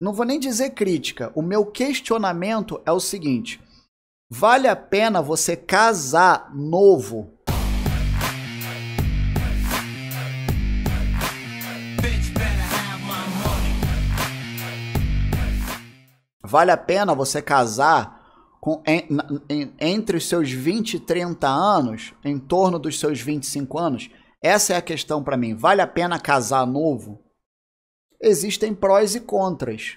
não vou nem dizer crítica. O meu questionamento é o seguinte: vale a pena você casar novo? Vale a pena você casar com, en, en, entre os seus 20 e 30 anos, em torno dos seus 25 anos? Essa é a questão para mim. Vale a pena casar novo? existem prós e contras.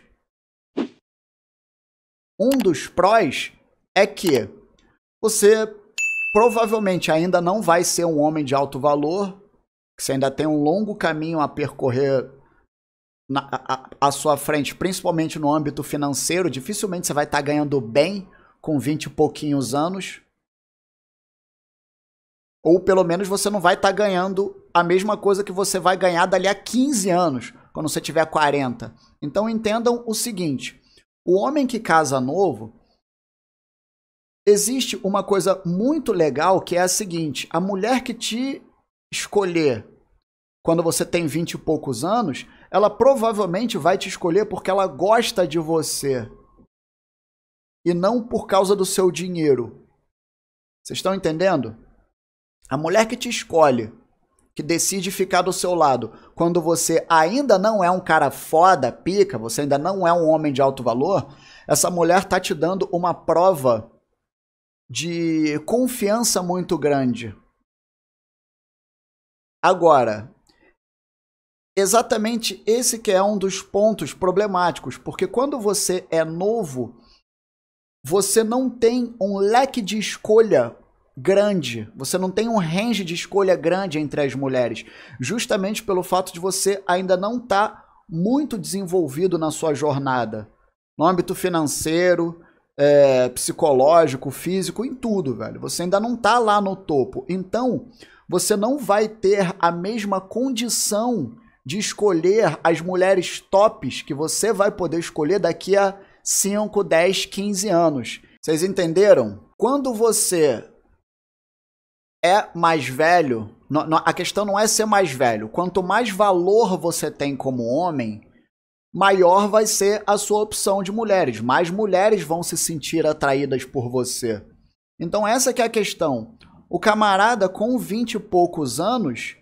Um dos prós é que você provavelmente ainda não vai ser um homem de alto valor, você ainda tem um longo caminho a percorrer na, a, a, sua frente, principalmente no âmbito financeiro. Dificilmente você vai estar tá ganhando bem com 20 e pouquinhos anos. Ou pelo menos você não vai estar tá ganhando a mesma coisa que você vai ganhar dali a 15 anos quando você tiver 40. Então entendam o seguinte: o homem que casa novo, existe uma coisa muito legal que é a seguinte: a mulher que te escolher quando você tem 20 e poucos anos, ela provavelmente vai te escolher porque ela gosta de você e não por causa do seu dinheiro. Vocês estão entendendo? A mulher que te escolhe que decide ficar do seu lado quando você ainda não é um cara foda, pica, você ainda não é um homem de alto valor, essa mulher tá te dando uma prova de confiança muito grande. Agora, exatamente esse que é um dos pontos problemáticos, porque quando você é novo, você não tem um leque de escolha grande. Você não tem um range de escolha grande entre as mulheres, justamente pelo fato de você ainda não estar tá muito desenvolvido na sua jornada, no âmbito financeiro, é, psicológico, físico, em tudo, velho. Você ainda não está lá no topo. Então, você não vai ter a mesma condição de escolher as mulheres tops que você vai poder escolher daqui a 5, 10, 15 anos. Vocês entenderam? Quando você é mais velho, a questão não é ser mais velho. Quanto mais valor você tem como homem, maior vai ser a sua opção de mulheres. Mais mulheres vão se sentir atraídas por você. Então essa que é a questão. O camarada com 20 e poucos anos,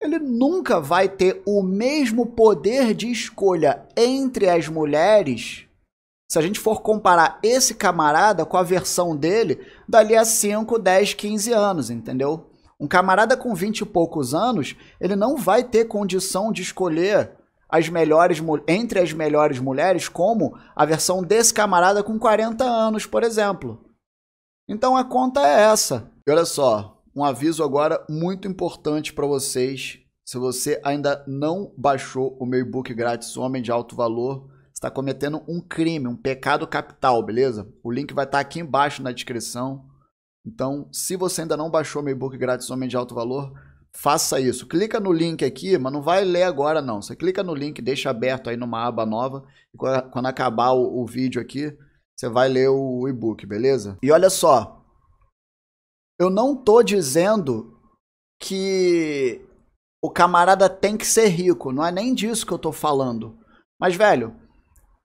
ele nunca vai ter o mesmo poder de escolha entre as mulheres se a gente for comparar esse camarada com a versão dele, dali a 5, 10, 15 anos, entendeu? Um camarada com 20 e poucos anos, ele não vai ter condição de escolher as melhores entre as melhores mulheres como a versão desse camarada com 40 anos, por exemplo. Então a conta é essa. E olha só, um aviso agora muito importante para vocês. Se você ainda não baixou o meu e-book grátis Homem de Alto Valor, está cometendo um crime, um pecado capital, beleza? O link vai estar tá aqui embaixo na descrição. Então, se você ainda não baixou meu e-book grátis Homem de Alto Valor, faça isso. Clica no link aqui, mas não vai ler agora não. Você clica no link, deixa aberto aí numa aba nova. E quando acabar o, o vídeo aqui, você vai ler o e-book, beleza? E olha só, eu não tô dizendo que o camarada tem que ser rico, não é nem disso que eu tô falando. Mas, velho,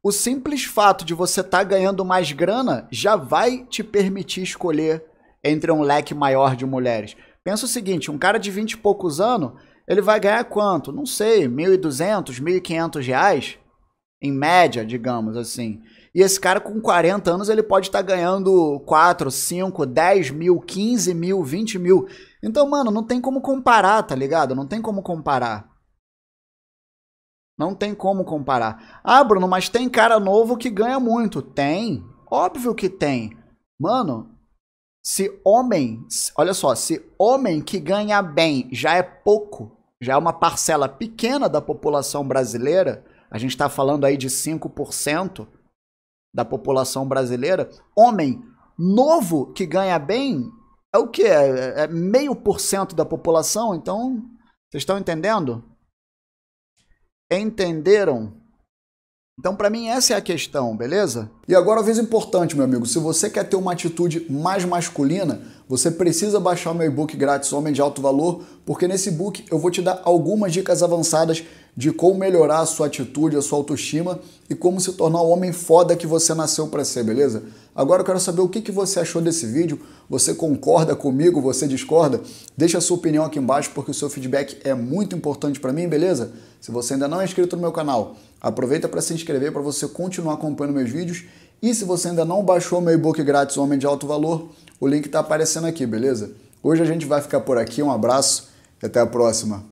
o simples fato de você estar tá ganhando mais grana já vai te permitir escolher entre um leque maior de mulheres. Pensa o seguinte, um cara de 20 e poucos anos, ele vai ganhar quanto? Não sei, 1.200, 1.500 reais? Em média, digamos assim. E esse cara com 40 anos, ele pode estar tá ganhando 4, 5, 10 mil, 15 mil, 20 mil. Então, mano, não tem como comparar, tá ligado? Não tem como comparar. Não tem como comparar. Ah, Bruno, mas tem cara novo que ganha muito. Tem. Óbvio que tem. Mano, se homem, olha só, se homem que ganha bem já é pouco, já é uma parcela pequena da população brasileira, a gente está falando aí de 5% da população brasileira, homem novo que ganha bem é o quê? É, é meio por cento da população, então, vocês estão entendendo? Entenderam? Então, para mim, essa é a questão, beleza? E agora, uma vez importante, meu amigo: se você quer ter uma atitude mais masculina, você precisa baixar o meu e-book grátis Homem de Alto Valor, porque nesse book eu vou te dar algumas dicas avançadas de como melhorar a sua atitude, a sua autoestima e como se tornar o homem foda que você nasceu para ser, beleza? Agora eu quero saber o que, que você achou desse vídeo. Você concorda comigo? Você discorda? Deixa a sua opinião aqui embaixo, porque o seu feedback é muito importante para mim, beleza? Se você ainda não é inscrito no meu canal, aproveita para se inscrever para você continuar acompanhando meus vídeos e se você ainda não baixou meu e-book grátis Homem de Alto Valor, o link está aparecendo aqui, beleza? Hoje a gente vai ficar por aqui, um abraço e até a próxima.